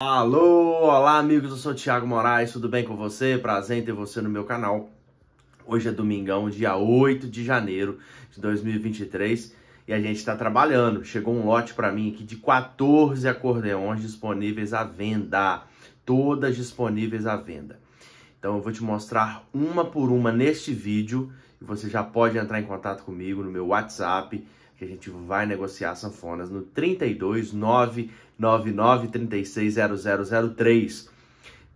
Alô, olá amigos, eu sou Thiago Moraes, tudo bem com você? Prazer em ter você no meu canal. Hoje é domingão, dia 8 de janeiro de 2023 e a gente está trabalhando. Chegou um lote para mim aqui de 14 acordeões disponíveis à venda, todas disponíveis à venda. Então eu vou te mostrar uma por uma neste vídeo e você já pode entrar em contato comigo no meu WhatsApp que a gente vai negociar sanfonas no 32999360003.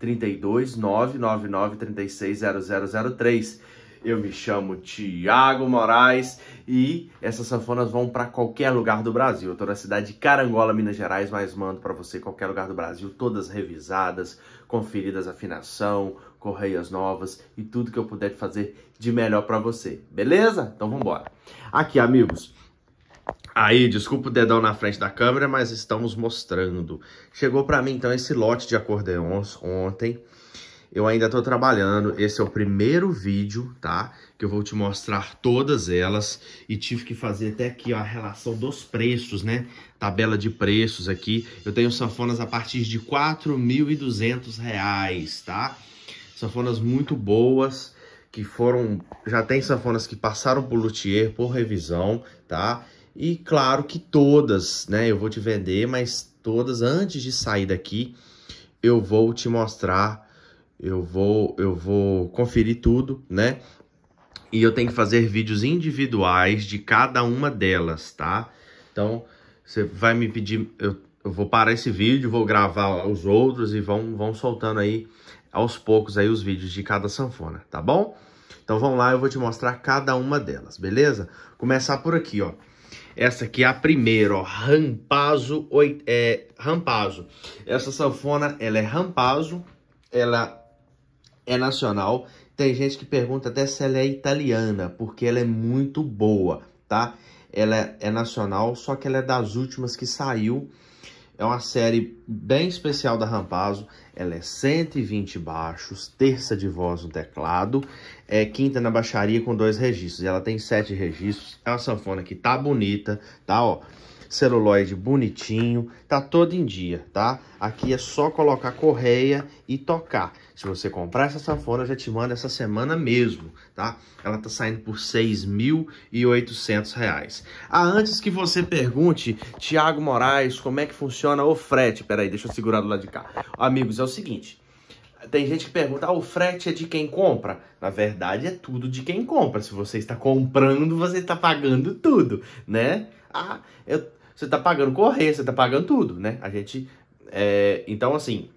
32999360003. Eu me chamo Tiago Moraes e essas sanfonas vão para qualquer lugar do Brasil. Eu tô na cidade de Carangola, Minas Gerais, mas mando para você qualquer lugar do Brasil, todas revisadas, conferidas afinação, correias novas e tudo que eu puder fazer de melhor para você. Beleza? Então vamos embora. Aqui, amigos, Aí, desculpa o dedão na frente da câmera, mas estamos mostrando. Chegou para mim, então, esse lote de acordeons ontem. Eu ainda tô trabalhando, esse é o primeiro vídeo, tá? Que eu vou te mostrar todas elas e tive que fazer até aqui ó, a relação dos preços, né? Tabela de preços aqui. Eu tenho sanfonas a partir de R$ reais, tá? Sanfonas muito boas, que foram... Já tem sanfonas que passaram por luthier, por revisão, Tá? E claro que todas, né? Eu vou te vender, mas todas antes de sair daqui, eu vou te mostrar, eu vou eu vou conferir tudo, né? E eu tenho que fazer vídeos individuais de cada uma delas, tá? Então, você vai me pedir, eu, eu vou parar esse vídeo, vou gravar os outros e vão, vão soltando aí aos poucos aí os vídeos de cada sanfona, tá bom? Então vamos lá, eu vou te mostrar cada uma delas, beleza? Começar por aqui, ó. Essa aqui é a primeira, ó, rampazo, é, rampazo. Essa sanfona, ela é rampazo, ela é nacional. Tem gente que pergunta até se ela é italiana, porque ela é muito boa, tá? Ela é nacional, só que ela é das últimas que saiu. É uma série bem especial da Rampazo ela é 120 baixos, terça de voz no teclado, é quinta na baixaria com dois registros. Ela tem sete registros. É uma sanfona que tá bonita, tá, ó. Celuloide bonitinho, tá todo em dia, tá? Aqui é só colocar correia e tocar. Se você comprar essa sanfona, eu já te mando essa semana mesmo, tá? Ela tá saindo por R$ 6.800. Ah, antes que você pergunte, Tiago Moraes, como é que funciona o frete? Peraí, deixa eu segurar do lado de cá. Amigos, é o seguinte, tem gente que pergunta, ah, o frete é de quem compra? Na verdade, é tudo de quem compra. Se você está comprando, você está pagando tudo, né? Ah, eu, você está pagando correio, você está pagando tudo, né? A gente... É, então, assim,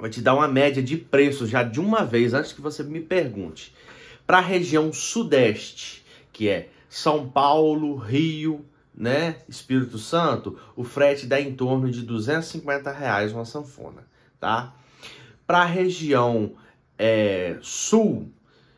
Vou te dar uma média de preço já de uma vez, antes que você me pergunte. Para a região sudeste, que é São Paulo, Rio, né, Espírito Santo, o frete dá em torno de 250 reais uma sanfona, tá? Para a região é, sul,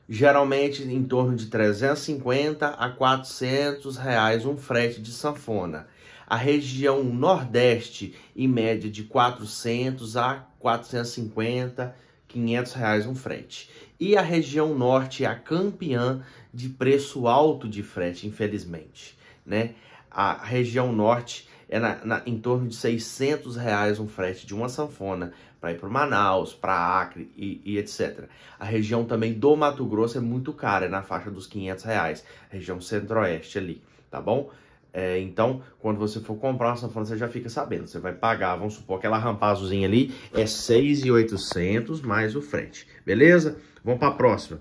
geralmente em torno de 350 a 400 reais um frete de sanfona. A região nordeste, em média de 400 a 450, 500 reais um frete. E a região norte é a campeã de preço alto de frete, infelizmente, né? A região norte é na, na, em torno de 600 reais um frete de uma sanfona para ir para Manaus, para Acre e, e, etc. A região também do Mato Grosso é muito cara, é na faixa dos 500 reais, região centro-oeste ali, tá bom? É, então, quando você for comprar uma sanfona, você já fica sabendo. Você vai pagar, vamos supor, aquela rampazozinha ali é 6,800 mais o frete. Beleza? Vamos para a próxima.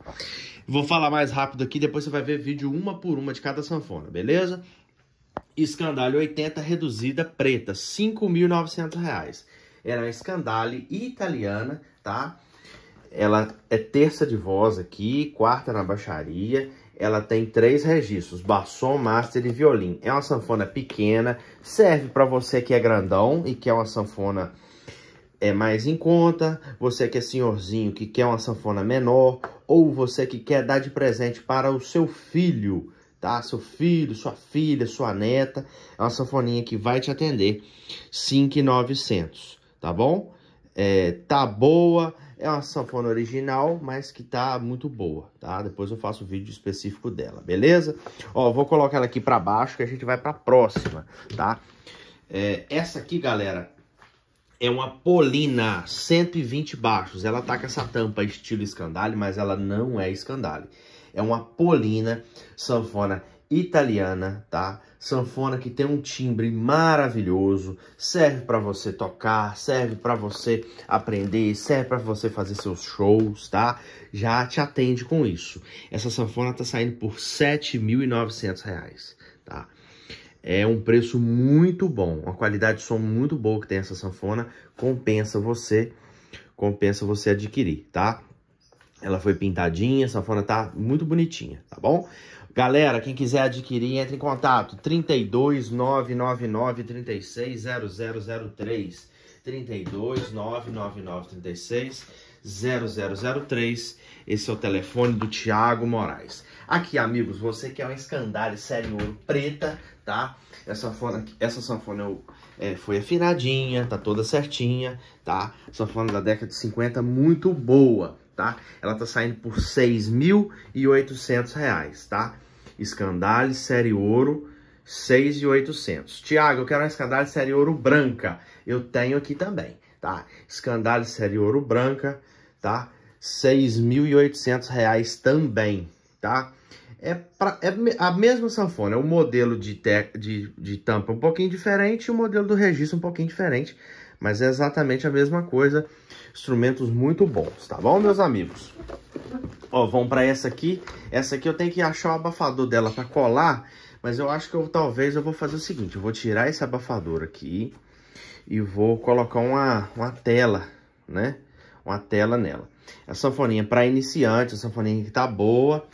Vou falar mais rápido aqui, depois você vai ver vídeo uma por uma de cada sanfona, beleza? Escandalho 80 reduzida preta, R$ 5.900. Ela é uma escandale italiana, tá? Ela é terça de voz aqui, quarta na baixaria ela tem três registros, basson, master e violim. É uma sanfona pequena, serve para você que é grandão e quer uma sanfona é mais em conta, você que é senhorzinho que quer uma sanfona menor, ou você que quer dar de presente para o seu filho, tá? Seu filho, sua filha, sua neta, é uma sanfoninha que vai te atender 5,900, tá bom? É, tá boa, é uma sanfona original, mas que tá muito boa, tá? Depois eu faço o vídeo específico dela, beleza? Ó, vou colocar ela aqui pra baixo que a gente vai pra próxima, tá? É, essa aqui, galera, é uma Polina 120 baixos. Ela tá com essa tampa estilo escandale, mas ela não é escandale. É uma Polina sanfona italiana, tá? Sanfona que tem um timbre maravilhoso, serve para você tocar, serve para você aprender, serve para você fazer seus shows, tá? Já te atende com isso. Essa sanfona tá saindo por R$ 7.900, tá? É um preço muito bom, uma qualidade de som muito boa que tem essa sanfona, compensa você, compensa você adquirir, tá? Ela foi pintadinha, a sanfona tá muito bonitinha, tá bom? Galera, quem quiser adquirir, entre em contato. 32 999 36 0003. 32 999 36 0003. Esse é o telefone do Tiago Moraes. Aqui, amigos, você quer uma escandale série ouro preta, tá? Essa sanfona, essa sanfona eu, é, foi afinadinha, tá toda certinha, tá? Sanfona da década de 50, muito boa, tá? Ela tá saindo por R$ 6.800, tá? Escandale, série ouro, 6,800. Tiago, eu quero uma escandale série ouro branca. Eu tenho aqui também, tá? Escandale série ouro branca, tá? 6.800 reais também, tá? É, pra, é a mesma sanfona, é modelo de, te, de, de tampa um pouquinho diferente e o modelo do registro um pouquinho diferente, mas é exatamente a mesma coisa. Instrumentos muito bons, tá bom, meus amigos? Ó, vão para essa aqui. Essa aqui eu tenho que achar o abafador dela para colar. Mas eu acho que eu, talvez eu vou fazer o seguinte. Eu vou tirar esse abafador aqui e vou colocar uma, uma tela, né? Uma tela nela. A sanfoninha para iniciante, a sanfoninha que tá boa,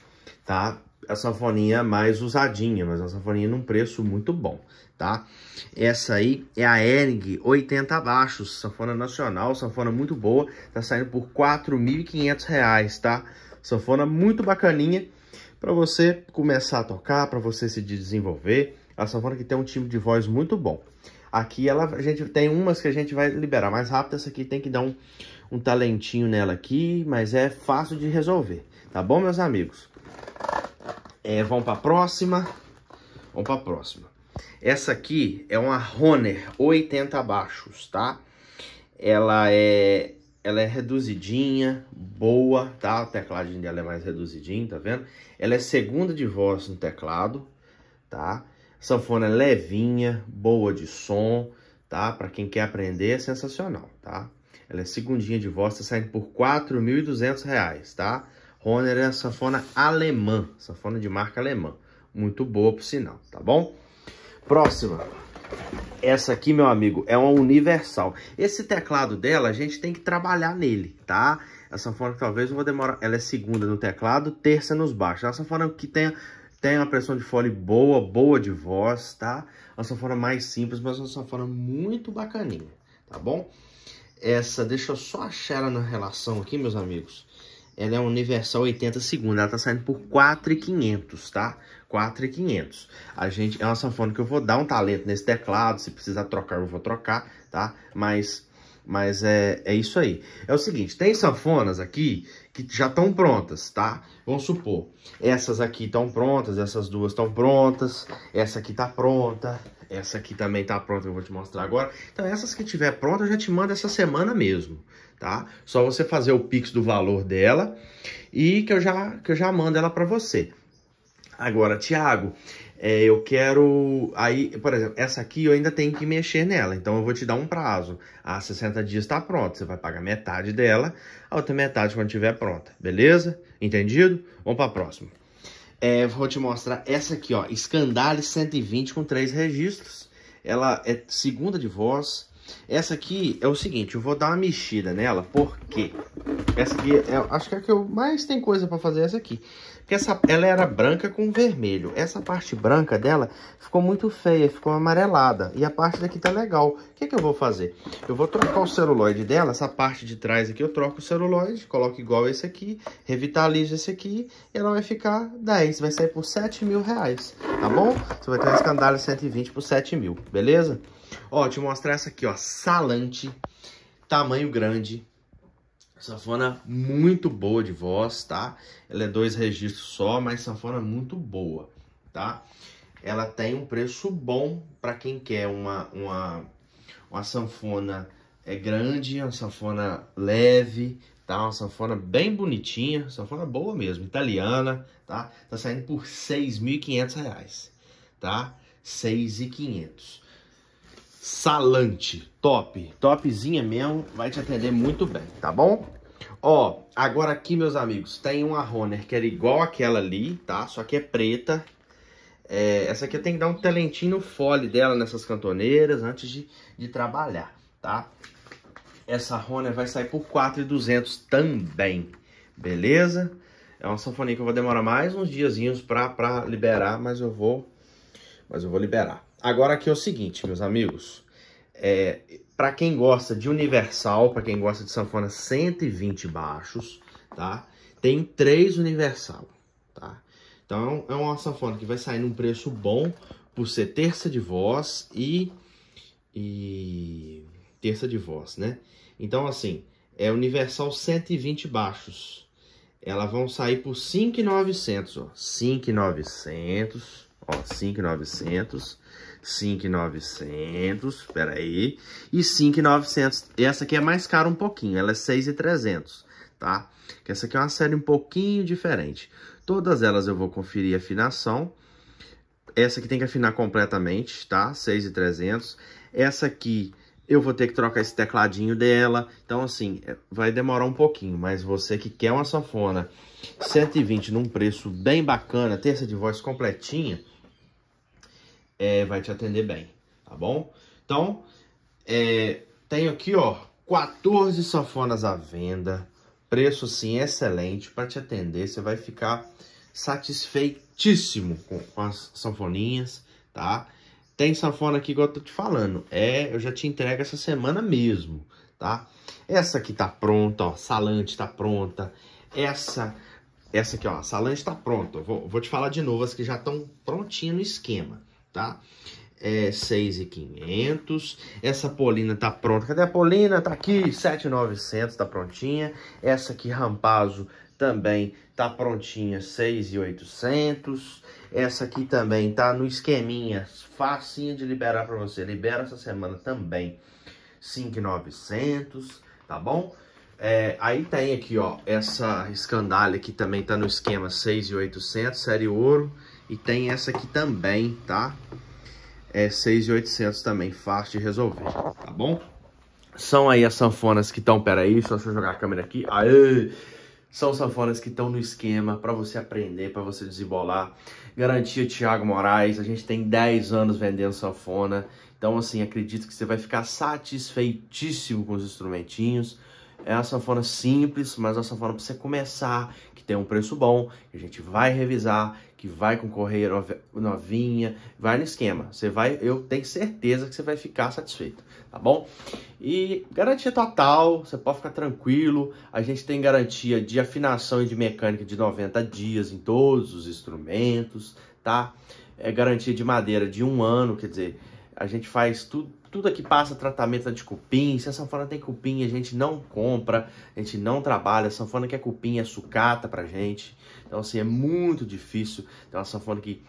tá? a sanfoninha mais usadinha, mas uma sanfoninha num preço muito bom, tá? Essa aí é a Ering 80 abaixo, sanfona nacional, sanfona muito boa, tá saindo por R$ reais, tá? Sanfona muito bacaninha para você começar a tocar, para você se desenvolver. A sanfona que tem um timbre de voz muito bom. Aqui ela, a gente tem umas que a gente vai liberar mais rápido, essa aqui tem que dar um, um talentinho nela aqui, mas é fácil de resolver, tá bom, meus amigos? É, vamos para a próxima. Vamos para a próxima. Essa aqui é uma Honer 80 baixos, tá? Ela é ela é reduzidinha, boa, tá? A teclagem dela é mais reduzidinha, tá vendo? Ela é segunda de voz no teclado, tá? Sanfona é levinha, boa de som, tá? Para quem quer aprender é sensacional, tá? Ela é segundinha de voz, tá saindo por R$ 4.200, tá? Honer é a sanfona alemã, sanfona de marca alemã. Muito boa, por sinal, tá bom? Próxima. Essa aqui, meu amigo, é uma universal. Esse teclado dela, a gente tem que trabalhar nele, tá? Essa sanfona que talvez não vou demorar... Ela é segunda no teclado, terça nos baixos. Essa é sanfona que tem tem uma pressão de fole boa, boa de voz, tá? Essa sanfona mais simples, mas uma sanfona muito bacaninha, tá bom? Essa, deixa eu só achar ela na relação aqui, meus amigos ela é universal 80 segundos. Ela tá saindo por 4,500, tá? 4,500. A gente é uma sanfona que eu vou dar um talento nesse teclado, se precisar trocar eu vou trocar, tá? Mas mas é, é isso aí. É o seguinte, tem sanfonas aqui que já estão prontas, tá? Vamos supor, essas aqui estão prontas, essas duas estão prontas, essa aqui tá pronta, essa aqui também tá pronta, eu vou te mostrar agora. Então essas que tiver pronta eu já te mando essa semana mesmo, tá? Só você fazer o pix do valor dela e que eu já, que eu já mando ela para você. Agora, Thiago, é, eu quero... Aí, por exemplo, essa aqui eu ainda tenho que mexer nela, então eu vou te dar um prazo. Ah, a 60 dias tá pronta, você vai pagar metade dela, a outra metade quando tiver pronta, beleza? Entendido? Vamos para a próxima. É, vou te mostrar essa aqui, ó. Escandale 120 com três registros. Ela é segunda de voz. Essa aqui é o seguinte, eu vou dar uma mexida nela, porque essa aqui, é, acho que é a que eu mais tem coisa para fazer é essa aqui. Porque essa, ela era branca com vermelho. Essa parte branca dela ficou muito feia, ficou amarelada. E a parte daqui tá legal. O que, que eu vou fazer? Eu vou trocar o celuloide dela, essa parte de trás aqui eu troco o celuloide, coloco igual esse aqui, revitalizo esse aqui, e ela vai ficar 10, vai sair por 7 mil reais, tá bom? Você vai ter uma escandalha 120 por 7 mil, beleza? Ó, te mostrar essa aqui, ó, salante, tamanho grande, Sanfona muito boa de voz, tá? Ela é dois registros só, mas sanfona é muito boa, tá? Ela tem um preço bom para quem quer uma, uma, uma sanfona é grande, uma sanfona leve, tá? Uma sanfona bem bonitinha, sanfona boa mesmo, italiana, tá? Tá saindo por R$ 6.500, tá? R$ 6.500. Salante, top, topzinha mesmo, vai te atender muito bem, tá bom? Ó, agora aqui, meus amigos, tem uma Roner que era igual aquela ali, tá? Só que é preta. É, essa aqui eu tenho que dar um talentinho fole dela nessas cantoneiras antes de, de trabalhar, tá? Essa Roner vai sair por 4,200 também, beleza? É uma sanfoninha que eu vou demorar mais uns diazinhos pra, pra liberar, mas eu vou... Mas eu vou liberar. Agora aqui é o seguinte, meus amigos. É, para quem gosta de universal, para quem gosta de sanfona 120 baixos, tá? Tem três universal, tá? Então é uma sanfona que vai sair num preço bom por ser terça de voz e, e terça de voz, né? Então assim, é universal 120 baixos. Elas vão sair por 5.900, ó. 5.900, ó, 5.900. 5,900, espera aí, e 5,900. Essa aqui é mais cara um pouquinho, ela é 6,300, tá? Essa aqui é uma série um pouquinho diferente. Todas elas eu vou conferir a afinação. Essa aqui tem que afinar completamente, tá? 6,300. Essa aqui eu vou ter que trocar esse tecladinho dela. Então, assim, é, vai demorar um pouquinho, mas você que quer uma sanfona 120 num preço bem bacana, terça de voz completinha é, vai te atender bem, tá bom? Então, é, tenho aqui, ó, 14 sanfonas à venda, preço, assim, excelente para te atender. Você vai ficar satisfeitíssimo com, com as sanfoninhas, tá? Tem sanfona aqui, igual eu tô te falando, é, eu já te entrego essa semana mesmo, tá? Essa aqui tá pronta, ó, salante tá pronta, essa... Essa aqui, ó, a salante tá pronta. Vou, vou te falar de novo as que já estão prontinhas no esquema tá? É 6,500. Essa Polina tá pronta. Cadê a Polina? Tá aqui, 7,900, tá prontinha. Essa aqui, Rampazo, também tá prontinha, 6,800. Essa aqui também tá no esqueminha, facinha de liberar para você. Libera essa semana também, 5,900, tá bom? É, aí tem aqui, ó, essa escandalha aqui também tá no esquema 6,800, série ouro. E tem essa aqui também, tá? É 6,800 também, fácil de resolver, tá bom? São aí as sanfonas que estão... Pera aí, só deixa eu jogar a câmera aqui. Aê! São sanfonas que estão no esquema para você aprender, para você desembolar. Garantia Tiago Moraes, a gente tem 10 anos vendendo sanfona. Então, assim, acredito que você vai ficar satisfeitíssimo com os instrumentinhos. É uma sanfona simples, mas uma sanfona para você começar, que tem um preço bom, que a gente vai revisar que vai concorrer novinha, vai no esquema. Você vai, eu tenho certeza que você vai ficar satisfeito, tá bom? E garantia total, você pode ficar tranquilo. A gente tem garantia de afinação e de mecânica de 90 dias em todos os instrumentos, tá? É garantia de madeira de um ano, quer dizer, a gente faz tudo tudo aqui passa tratamento de cupim. Se a sanfona tem cupim, a gente não compra, a gente não trabalha. A sanfona que é cupim é sucata pra gente. Então, assim, é muito difícil ter uma sanfona que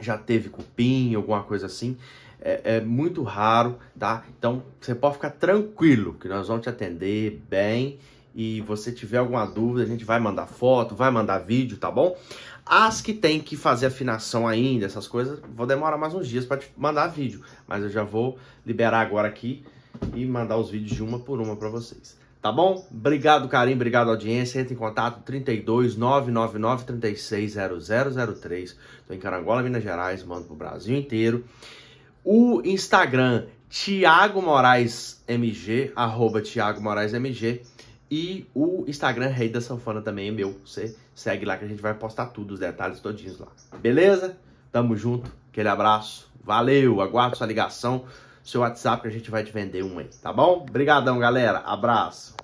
já teve cupim, alguma coisa assim. É, é, muito raro, tá? Então, você pode ficar tranquilo que nós vamos te atender bem e você tiver alguma dúvida, a gente vai mandar foto, vai mandar vídeo, tá bom? As que tem que fazer afinação ainda, essas coisas, vou demorar mais uns dias para te mandar vídeo, mas eu já vou liberar agora aqui e mandar os vídeos de uma por uma para vocês. Tá bom? Obrigado, carinho, obrigado, audiência. Entre em contato 32 999 36 Tô em Carangola, Minas Gerais, mando pro Brasil inteiro. O Instagram, Thiago Moraes MG, arroba Thiago Moraes MG. E o Instagram Rei da Sanfona também é meu. Você segue lá que a gente vai postar tudo, os detalhes todinhos lá. Beleza? Tamo junto. Aquele abraço. Valeu. Aguardo sua ligação, seu WhatsApp que a gente vai te vender um aí, tá bom? Obrigadão, galera. Abraço.